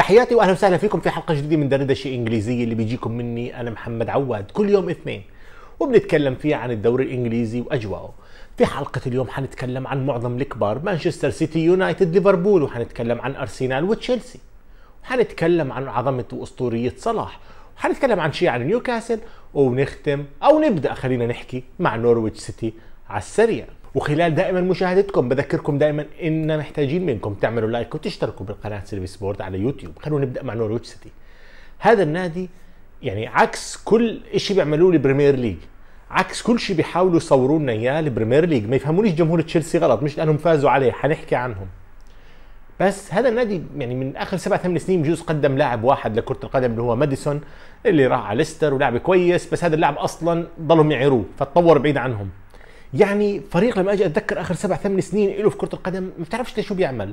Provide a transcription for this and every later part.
تحياتي واهلا وسهلا فيكم في حلقه جديده من دردشه انجليزيه اللي بيجيكم مني انا محمد عواد كل يوم اثنين وبنتكلم فيها عن الدوري الانجليزي واجواءه في حلقة اليوم حنتكلم عن معظم الكبار مانشستر سيتي يونايتد ليفربول وحنتكلم عن أرسنال وتشيلسي وحنتكلم عن عظمة وأسطورية صلاح وحنتكلم عن شيء عن نيوكاسل ونختم أو نبدأ خلينا نحكي مع نورويتش سيتي على السريع وخلال دائما مشاهدتكم بذكركم دائما اننا محتاجين منكم تعملوا لايك وتشتركوا بالقناه سيرفيس سبورت على يوتيوب خلونا نبدا مع نورويتش سيتي هذا النادي يعني عكس كل شيء بيعملوه البريمير ليج عكس كل شيء بيحاولوا يصوروا لنا اياه البريمير ليج ما يفهمونيش جمهور تشيلسي غلط مش لانهم فازوا عليه حنحكي عنهم بس هذا النادي يعني من اخر سبع ثمان سنين بجوز قدم لاعب واحد لكره القدم اللي هو ماديسون اللي راح على ليستر ولاعب كويس بس هذا اللاعب اصلا ضلهم يعيروه فتطور بعيد عنهم يعني فريق لما اجي اتذكر اخر سبع ثمان سنين له في كره القدم ما بتعرفش شو بيعمل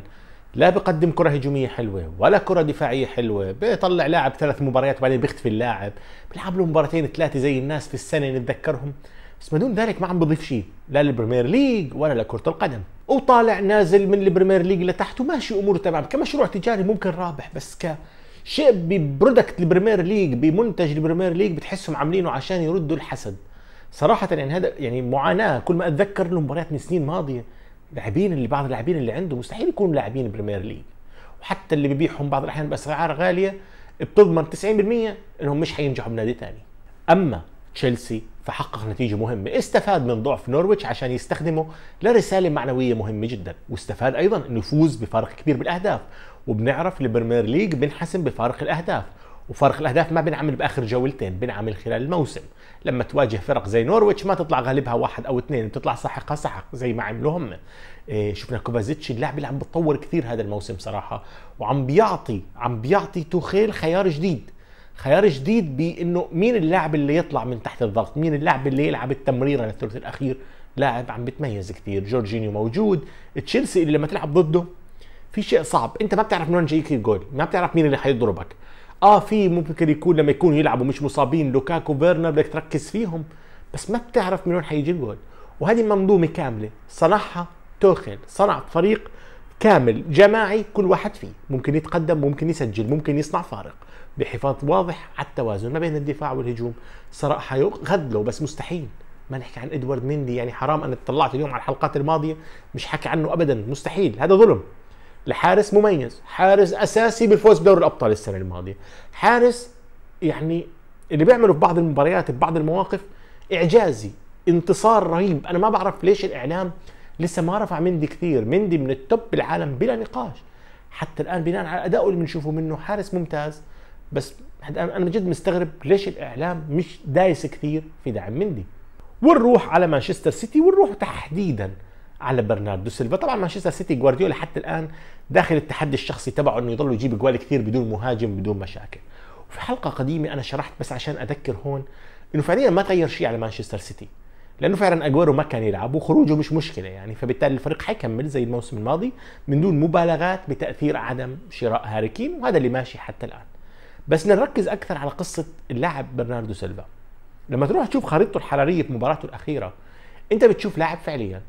لا بقدم كره هجوميه حلوه ولا كره دفاعيه حلوه بيطلع لاعب ثلاث مباريات وبعدين بيختفي اللاعب بيلعب له مباراتين ثلاثه زي الناس في السنه نتذكرهم بس ما دون ذلك ما عم بضيف شيء لا للبريمير ليج ولا لكره القدم وطالع نازل من البريمير ليج لتحت وماشي اموره تمام كمشروع تجاري ممكن رابح بس ك شيء ببرودكت البريمير ليج بمنتج البريمير ليج بتحسهم عاملينه عشان يردوا الحسد صراحه يعني هذا يعني معاناه كل ما اتذكر المباريات من سنين ماضيه لاعبين اللي بعض اللاعبين اللي عنده مستحيل يكونوا لاعبين بريمير ليج وحتى اللي ببيعهم بعض الاحيان باسعار غاليه بتضمن 90% انهم مش حينجحوا بنادي ثاني اما تشيلسي فحقق نتيجة مهمة استفاد من ضعف نورويتش عشان يستخدمه لرسالة معنوية مهمة جدا واستفاد أيضا أنه يفوز بفارق كبير بالأهداف وبنعرف البريمير ليج بنحسم بفارق الأهداف وفرق الاهداف ما بنعمل باخر جولتين بنعمل خلال الموسم لما تواجه فرق زي نورويتش ما تطلع غالبها واحد او اثنين بتطلع سحقها سحق زي ما عملوا هم إيه، شفنا كوفازيتش اللاعب اللي عم بتطور كثير هذا الموسم صراحه وعم بيعطي عم بيعطي توخيل خيار جديد خيار جديد بانه مين اللاعب اللي يطلع من تحت الضغط مين اللاعب اللي يلعب التمريره للثلث الاخير لاعب عم بتميز كثير جورجينيو موجود تشيلسي اللي لما تلعب ضده في شيء صعب انت ما بتعرف من وين جايك الجول ما بتعرف مين اللي حيضربك اه في ممكن يكون لما يكونوا يلعبوا مش مصابين لوكاكو فيرنر بدك تركز فيهم بس ما بتعرف من وين حيجي الجول وهذه منظومه كامله صنعها توخيل صنع فريق كامل جماعي كل واحد فيه ممكن يتقدم ممكن يسجل ممكن يصنع فارق بحفاظ واضح على التوازن ما بين الدفاع والهجوم سراء حيغذله بس مستحيل ما نحكي عن ادوارد مندي يعني حرام انا اطلعت اليوم على الحلقات الماضيه مش حكي عنه ابدا مستحيل هذا ظلم لحارس مميز حارس اساسي بالفوز بدوري الابطال السنه الماضيه حارس يعني اللي بيعمله في بعض المباريات في بعض المواقف اعجازي انتصار رهيب انا ما بعرف ليش الاعلام لسه ما رفع مندي كثير مندي من التوب بالعالم بلا نقاش حتى الان بناء على ادائه اللي بنشوفه منه حارس ممتاز بس انا جد مستغرب ليش الاعلام مش دايس كثير في دعم مندي ونروح على مانشستر سيتي ونروح تحديدا على برناردو سيلفا طبعا مانشستر سيتي جوارديولا حتى الان داخل التحدي الشخصي تبعه انه يضل يجيب جوال كثير بدون مهاجم بدون مشاكل وفي حلقه قديمه انا شرحت بس عشان اذكر هون انه فعليا ما تغير شيء على مانشستر سيتي لانه فعلا اجويرو ما كان يلعب وخروجه مش مشكله يعني فبالتالي الفريق حيكمل زي الموسم الماضي من دون مبالغات بتاثير عدم شراء هاري كين وهذا اللي ماشي حتى الان بس نركز اكثر على قصه اللاعب برناردو سيلفا لما تروح تشوف خريطته الحراريه في مباراته الاخيره انت بتشوف لاعب فعليا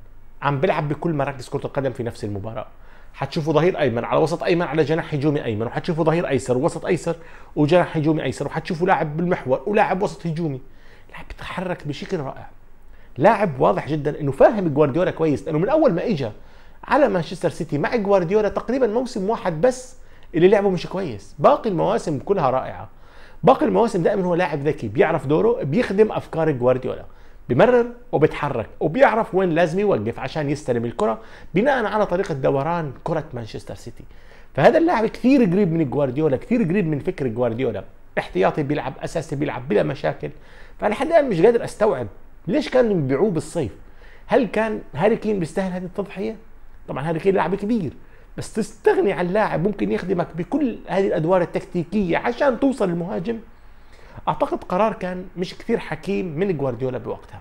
عم بيلعب بكل مراكز كره القدم في نفس المباراه حتشوفوا ظهير ايمن على وسط ايمن على جناح هجومي ايمن وحتشوفوا ظهير ايسر وسط ايسر وجناح هجومي ايسر وحتشوفوا لاعب بالمحور ولاعب وسط هجومي لاعب بيتحرك بشكل رائع لاعب واضح جدا انه فاهم جوارديولا كويس لانه من اول ما اجى على مانشستر سيتي مع جوارديولا تقريبا موسم واحد بس اللي لعبه مش كويس باقي المواسم كلها رائعه باقي المواسم دائما هو لاعب ذكي بيعرف دوره بيخدم افكار جوارديولا بمرر وبيتحرك وبيعرف وين لازم يوقف عشان يستلم الكره بناء على طريقه دوران كره مانشستر سيتي فهذا اللاعب كثير قريب من جوارديولا كثير قريب من فكر جوارديولا احتياطي بيلعب اساسي بيلعب بلا مشاكل فانا لحد الان مش قادر استوعب ليش كانوا يبيعوه بالصيف هل كان هاري كين بيستاهل هذه التضحيه طبعا هاري كين لاعب كبير بس تستغني عن لاعب ممكن يخدمك بكل هذه الادوار التكتيكيه عشان توصل المهاجم اعتقد قرار كان مش كثير حكيم من جوارديولا بوقتها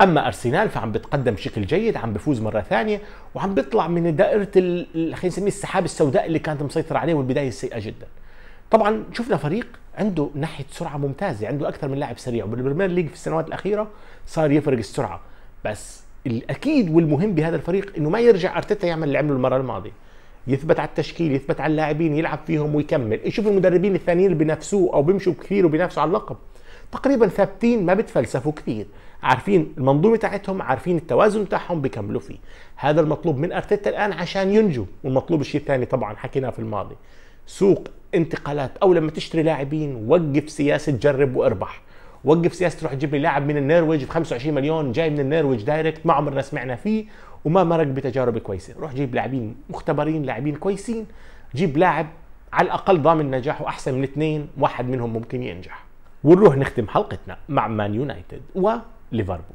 اما ارسنال فعم بتقدم بشكل جيد عم بفوز مره ثانيه وعم بيطلع من دائره خلينا نسميه السحاب السوداء اللي كانت مسيطره عليه والبدايه السيئه جدا طبعا شفنا فريق عنده ناحيه سرعه ممتازه عنده اكثر من لاعب سريع وبالبريمير ليج في السنوات الاخيره صار يفرق السرعه بس الاكيد والمهم بهذا الفريق انه ما يرجع ارتيتا يعمل اللي عمله المره الماضيه يثبت على التشكيل يثبت على اللاعبين يلعب فيهم ويكمل يشوف المدربين الثانيين اللي بنفسوه او بيمشوا كثير وبينافسوا على اللقب تقريبا ثابتين ما بتفلسفوا كثير عارفين المنظومه تاعتهم عارفين التوازن تاعهم بيكملوا فيه هذا المطلوب من ارتيتا الان عشان ينجو والمطلوب الشيء الثاني طبعا حكيناه في الماضي سوق انتقالات او لما تشتري لاعبين وقف سياسه جرب واربح وقف سياسه تروح تجيب لي لاعب من النرويج ب 25 مليون جاي من النرويج دايركت ما عمرنا سمعنا فيه وما مرق بتجارب كويسه روح جيب لاعبين مختبرين لاعبين كويسين جيب لاعب على الاقل ضامن نجاحه احسن من اثنين واحد منهم ممكن ينجح ونروح نختم حلقتنا مع مان يونايتد وليفربول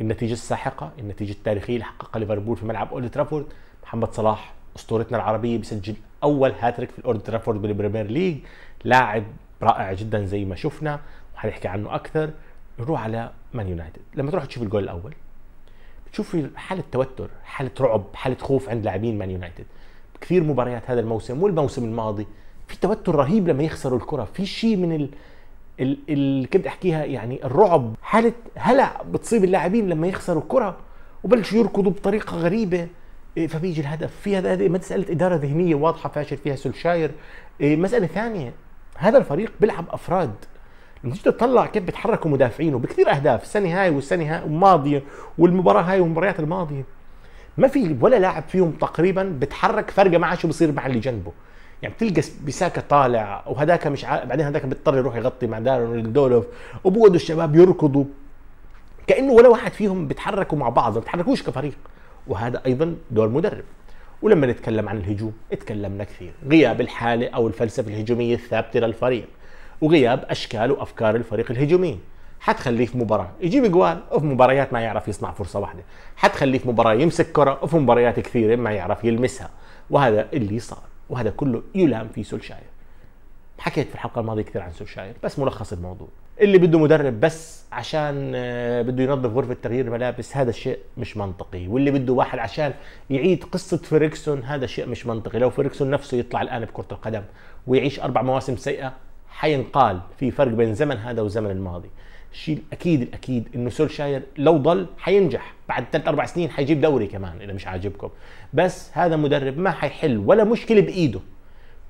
النتيجة الساحقة النتيجة التاريخية اللي حققها ليفربول في ملعب اولد ترافورد محمد صلاح اسطورتنا العربية بيسجل اول هاتريك في الاولد ترافورد بالبريمير ليج لاعب رائع جدا زي ما شفنا حنحكي عنه اكثر نروح على مان يونايتد لما تروح تشوف الجول الاول بتشوف حاله توتر حاله رعب حاله خوف عند لاعبين مان يونايتد كثير مباريات هذا الموسم والموسم الماضي في توتر رهيب لما يخسروا الكره في شيء من ال... ال... ال... كنت احكيها يعني الرعب حاله هلع بتصيب اللاعبين لما يخسروا الكره وبلشوا يركضوا بطريقه غريبه إيه، فبيجي الهدف في هذا هذه مساله اداره ذهنيه واضحه فاشل فيها سولشاير إيه، مساله ثانيه هذا الفريق بيلعب افراد نتيجة تطلع كيف بيتحركوا مدافعينه بكثير اهداف السنه هاي والسنه هاي الماضيه والمباراه هاي والمباريات الماضيه ما في ولا لاعب فيهم تقريبا بتحرك فرقه معه شو بصير مع اللي جنبه يعني بتلقى بيساكا طالع وهذاك مش عارف بعدين هذاك بيضطر يروح يغطي مع دارون الدولف وبودوا الشباب يركضوا كانه ولا واحد فيهم بيتحركوا مع بعض ما بيتحركوش كفريق وهذا ايضا دور مدرب ولما نتكلم عن الهجوم تكلمنا كثير غياب الحاله او الفلسفه الهجوميه الثابته للفريق وغياب اشكال وافكار الفريق الهجومي حتخليه في مباراه يجيب جوال وفي مباريات ما يعرف يصنع فرصه واحده حتخليه في مباراه يمسك كره وفي مباريات كثيره ما يعرف يلمسها وهذا اللي صار وهذا كله يلام في سولشاير حكيت في الحلقه الماضيه كثير عن سولشاير بس ملخص الموضوع اللي بده مدرب بس عشان آه، بده ينظف غرفه تغيير الملابس هذا الشيء مش منطقي واللي بده واحد عشان يعيد قصه فريكسون هذا الشيء مش منطقي لو فريكسون نفسه يطلع الان بكره القدم ويعيش اربع مواسم سيئه حينقال في فرق بين زمن هذا وزمن الماضي الشيء الاكيد الاكيد انه سولشاير لو ضل حينجح بعد ثلاث اربع سنين حيجيب دوري كمان اذا مش عاجبكم بس هذا مدرب ما حيحل ولا مشكله بايده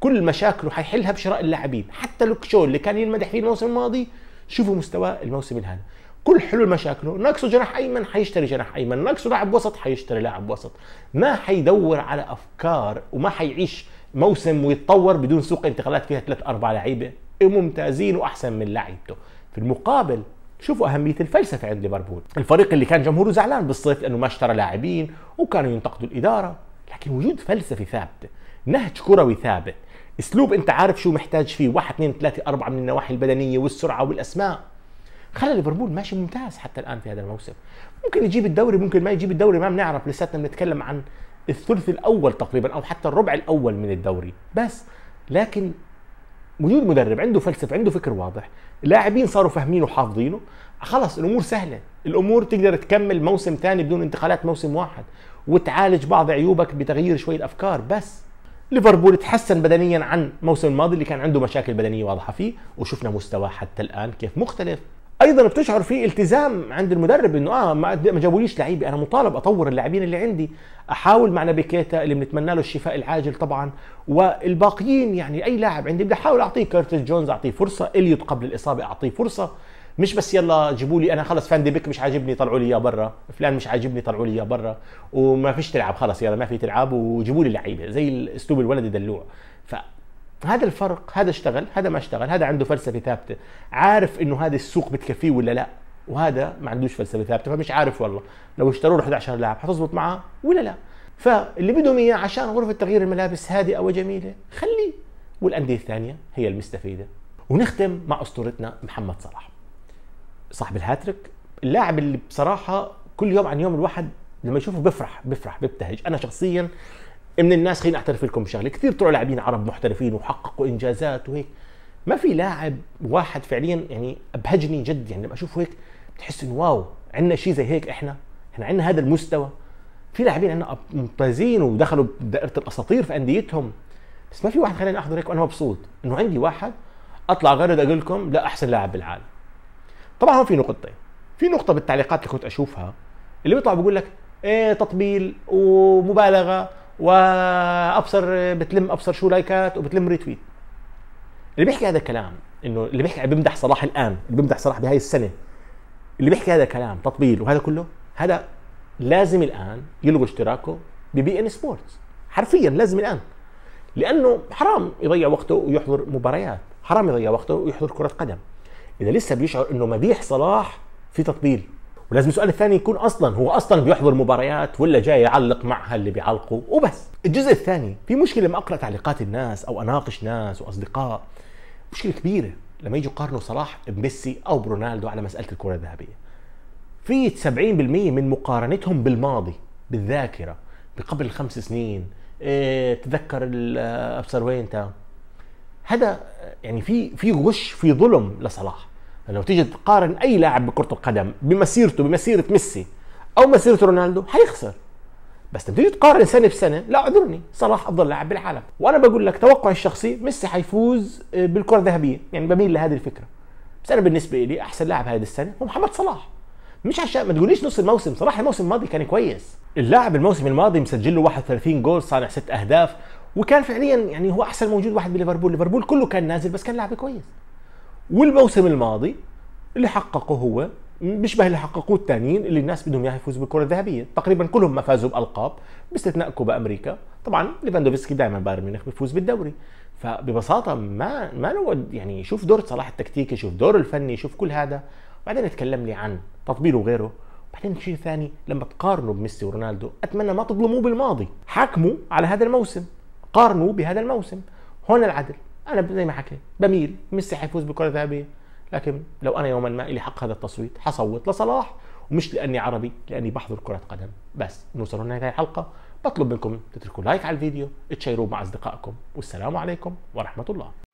كل مشاكله حيحلها بشراء اللاعبين حتى لوكشو اللي كان ينمدح فيه الموسم الماضي شوفوا مستواه الموسم هذا كل حلول مشاكله ناقصه جناح ايمن حيشتري جناح ايمن ناقصه لاعب وسط حيشتري لاعب وسط ما حيدور على افكار وما حيعيش موسم ويتطور بدون سوق انتقالات فيها ثلاث اربع لعيبه ممتازين واحسن من لعيبته في المقابل شوفوا أهمية الفلسفة عند ليفربول الفريق اللي كان جمهوره زعلان بالصيف لأنه ما اشترى لاعبين وكانوا ينتقدوا الإدارة لكن وجود فلسفة ثابتة نهج كروي ثابت اسلوب انت عارف شو محتاج فيه واحد اثنين ثلاثة أربعة من النواحي البدنية والسرعة والأسماء خلى ليفربول ماشي ممتاز حتى الآن في هذا الموسم ممكن يجيب الدوري ممكن ما يجيب الدوري ما بنعرف لساتنا بنتكلم عن الثلث الأول تقريبا أو حتى الربع الأول من الدوري بس لكن وجود مدرب عنده فلسفه عنده فكر واضح اللاعبين صاروا فاهمينه وحافظينه خلص الامور سهله الامور تقدر تكمل موسم ثاني بدون انتقالات موسم واحد وتعالج بعض عيوبك بتغيير شويه افكار بس ليفربول تحسن بدنيا عن الموسم الماضي اللي كان عنده مشاكل بدنيه واضحه فيه وشفنا مستواه حتى الان كيف مختلف ايضا بتشعر في التزام عند المدرب انه اه ما جابوليش لعيبه انا مطالب اطور اللاعبين اللي عندي احاول مع نبيكيتا اللي بنتمنى له الشفاء العاجل طبعا والباقيين يعني اي لاعب عندي بدي احاول اعطيه كارتس جونز اعطيه فرصه اليوت قبل الاصابه اعطيه فرصه مش بس يلا جيبوا لي انا خلص فان دي بيك مش عاجبني طلعوا لي اياه برا فلان مش عاجبني طلعوا لي اياه برا وما فيش تلعب خلص يلا ما في تلعب وجيبوا لي لعيبه زي الاسلوب الولد دلوع ف هذا الفرق هذا اشتغل هذا ما اشتغل هذا عنده فلسفه ثابته عارف انه هذا السوق بتكفيه ولا لا وهذا ما عندوش فلسفه ثابته فمش عارف والله لو اشتروا له 11 لاعب حتظبط معاه ولا لا فاللي بدهم اياه عشان غرفه تغيير الملابس هادئه وجميله خليه والانديه الثانيه هي المستفيده ونختم مع اسطورتنا محمد صلاح صاحب الهاتريك اللاعب اللي بصراحه كل يوم عن يوم الواحد لما يشوفه بفرح بفرح ببتهج انا شخصيا من الناس خليني اعترف لكم بشغله كثير طلعوا لاعبين عرب محترفين وحققوا انجازات وهيك ما في لاعب واحد فعليا يعني ابهجني جد يعني لما اشوفه هيك بتحس انه واو عندنا شيء زي هيك احنا احنا عندنا هذا المستوى في لاعبين عندنا ممتازين ودخلوا دائره الاساطير في انديتهم بس ما في واحد خلاني احضر هيك وانا مبسوط انه عندي واحد اطلع غرد اقول لكم لا احسن لاعب بالعالم طبعا هون في نقطتين في نقطه بالتعليقات اللي كنت اشوفها اللي بيطلع بيقول لك ايه تطبيل ومبالغه وابصر بتلم ابصر شو لايكات وبتلم ريتويت اللي بيحكي هذا الكلام انه اللي بيحكي بيمدح صلاح الان اللي بيمدح صلاح بهاي السنه اللي بيحكي هذا الكلام تطبيل وهذا كله هذا لازم الان يلغوا اشتراكه ببي ان سبورتس حرفيا لازم الان لانه حرام يضيع وقته ويحضر مباريات حرام يضيع وقته ويحضر كره قدم اذا لسه بيشعر انه مديح صلاح في تطبيل ولازم السؤال الثاني يكون اصلا هو اصلا بيحضر مباريات ولا جاي يعلق معها اللي بيعلقوا وبس الجزء الثاني في مشكله لما اقرا تعليقات الناس او اناقش ناس واصدقاء مشكله كبيره لما يجوا يقارنوا صلاح بميسي او برونالدو على مساله الكره الذهبيه في 70% من مقارنتهم بالماضي بالذاكره بقبل خمس سنين إيه تذكر آه، ابصر وين هذا آه، يعني في في غش في ظلم لصلاح لو تيجي تقارن اي لاعب بكره القدم بمسيرته بمسيره ميسي او مسيره رونالدو حيخسر بس لما تيجي تقارن سنه بسنه لا اعذرني صلاح افضل لاعب بالعالم وانا بقول لك توقعي الشخصي ميسي حيفوز آه، بالكره الذهبيه يعني بميل لهذه الفكره بس انا بالنسبه لي احسن لاعب هذه السنه هو محمد صلاح مش عشان ما تقوليش نص الموسم صراحه الموسم الماضي كان كويس اللاعب الموسم الماضي مسجل له 31 جول صانع ست اهداف وكان فعليا يعني هو احسن موجود واحد بليفربول ليفربول كله كان نازل بس كان لاعب كويس والموسم الماضي اللي حققه هو بيشبه اللي حققوه الثانيين اللي الناس بدهم اياه يفوز بالكره الذهبيه تقريبا كلهم ما فازوا بالقاب باستثناء كوبا امريكا طبعا ليفاندوفسكي دائما بايرن ميونخ بيفوز بالدوري فببساطه ما ما نود يعني شوف دور صلاح التكتيكي شوف دور الفني شوف كل هذا بعدين اتكلم لي عن تطبيله وغيره بعدين شيء ثاني لما تقارنوا بميسي ورونالدو اتمنى ما تظلموه بالماضي حكموا على هذا الموسم قارنوا بهذا الموسم هون العدل انا زي ما حكيت بميل ميسي حيفوز بكره ذهبيه لكن لو انا يوما ما لي حق هذا التصويت حصوت لصلاح ومش لاني عربي لاني بحضر كره قدم بس نوصل هنا هاي الحلقه بطلب منكم تتركوا لايك على الفيديو تشيروه مع اصدقائكم والسلام عليكم ورحمه الله